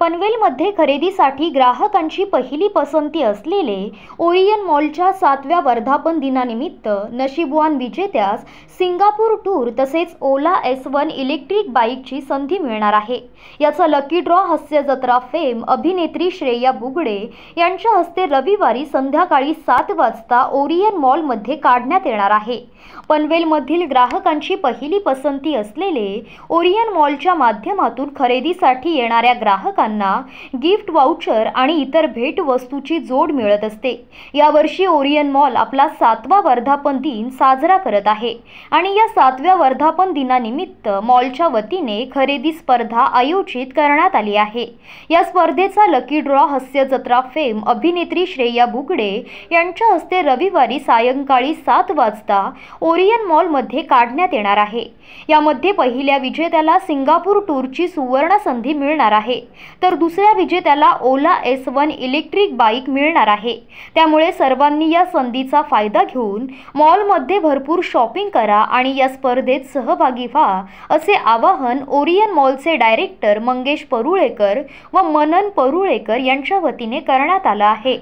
पनवेलमध्ये खरेदीसाठी ग्राहकांची पहिली पसंती असलेले ओरियन मॉलच्या सातव्या वर्धापन दिनानिमित्त नशीबवान विजेत्यास सिंगापूर टूर तसेच ओला एस वन इलेक्ट्रिक बाईकची संधी मिळणार आहे याचा लकी ड्रॉ हास्य जत्रा फेम अभिनेत्री श्रेया बुगडे यांच्या हस्ते रविवारी संध्याकाळी सात वाजता ओरियन मॉलमध्ये काढण्यात येणार आहे पनवेलमधील ग्राहकांची पहिली पसंती असलेले ओरियन मॉलच्या माध्यमातून खरेदीसाठी येणाऱ्या ग्राहकांना विजेत्यांना गिफ्ट वाउचर आणि इतर भेटवस्तूची जोड मिळत असते यावर्षी ओरियन मॉल आपला सातवा वर्धापन दिन साजरा करत आहे आणि या सातव्या वर्धापन दिनानिमित्त मॉलच्या वतीने खरेदी स्पर्धा आयोजित करण्यात आली आहे या स्पर्धेचा लकी ड्रॉ हास्य जत्रा फेम अभिनेत्री श्रेया बुगडे यांच्या हस्ते रविवारी सायंकाळी सात वाजता ओरियन मॉलमध्ये काढण्यात येणार आहे यामध्ये पहिल्या विजेत्याला सिंगापूर टूरची सुवर्ण संधी मिळणार आहे तर दुसऱ्या विजेत्याला Ola S one electric bike मिळणार आहे त्यामुळे सर्वांनी या संधीचा फायदा घेऊन मॉलमध्ये भरपूर शॉपिंग करा आणि या स्पर्धेत सहभागी व्हा असे आवाहन ओरियन मॉलचे डायरेक्टर मंगेश परुळेकर व मनन परुळेकर यांच्या वतीने करण्यात आलं आहे